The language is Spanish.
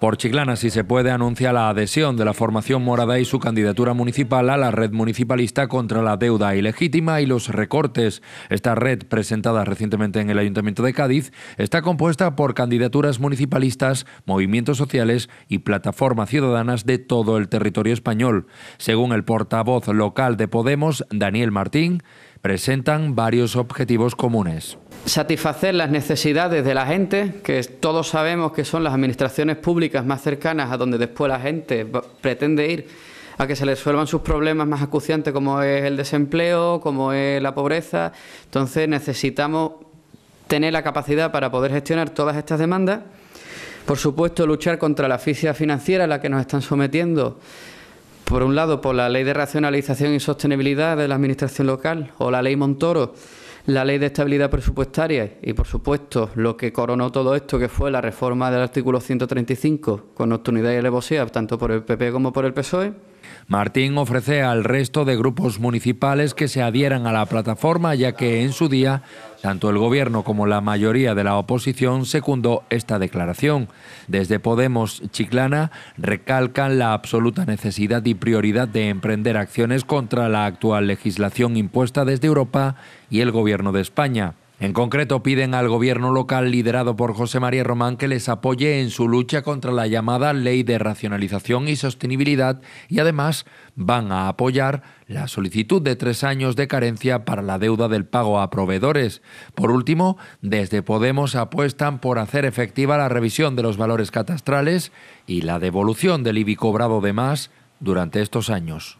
Por Chiclana, si se puede, anuncia la adhesión de la formación morada y su candidatura municipal a la red municipalista contra la deuda ilegítima y los recortes. Esta red, presentada recientemente en el Ayuntamiento de Cádiz, está compuesta por candidaturas municipalistas, movimientos sociales y plataformas ciudadanas de todo el territorio español. Según el portavoz local de Podemos, Daniel Martín, presentan varios objetivos comunes satisfacer las necesidades de la gente, que todos sabemos que son las administraciones públicas más cercanas a donde después la gente pretende ir a que se les resuelvan sus problemas más acuciantes como es el desempleo, como es la pobreza. Entonces necesitamos tener la capacidad para poder gestionar todas estas demandas. Por supuesto, luchar contra la asfixia financiera a la que nos están sometiendo, por un lado, por la Ley de Racionalización y Sostenibilidad de la Administración Local o la Ley Montoro, la ley de estabilidad presupuestaria y, por supuesto, lo que coronó todo esto, que fue la reforma del artículo 135 con nocturnidad y alevosía, tanto por el PP como por el PSOE. Martín ofrece al resto de grupos municipales que se adhieran a la plataforma, ya que en su día tanto el gobierno como la mayoría de la oposición secundó esta declaración. Desde Podemos Chiclana recalcan la absoluta necesidad y prioridad de emprender acciones contra la actual legislación impuesta desde Europa y el gobierno de España. En concreto, piden al gobierno local liderado por José María Román que les apoye en su lucha contra la llamada Ley de Racionalización y Sostenibilidad y además van a apoyar la solicitud de tres años de carencia para la deuda del pago a proveedores. Por último, desde Podemos apuestan por hacer efectiva la revisión de los valores catastrales y la devolución del IBI cobrado de más durante estos años.